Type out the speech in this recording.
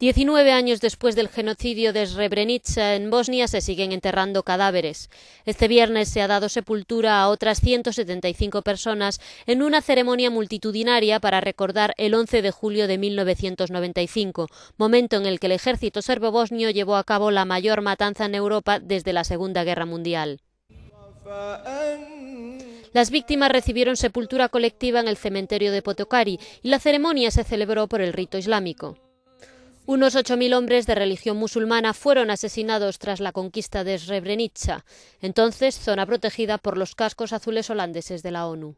19 años después del genocidio de Srebrenica en Bosnia se siguen enterrando cadáveres. Este viernes se ha dado sepultura a otras 175 personas en una ceremonia multitudinaria para recordar el 11 de julio de 1995, momento en el que el ejército serbo-bosnio llevó a cabo la mayor matanza en Europa desde la Segunda Guerra Mundial. Las víctimas recibieron sepultura colectiva en el cementerio de Potokari y la ceremonia se celebró por el rito islámico. Unos 8.000 hombres de religión musulmana fueron asesinados tras la conquista de Srebrenica, entonces zona protegida por los cascos azules holandeses de la ONU.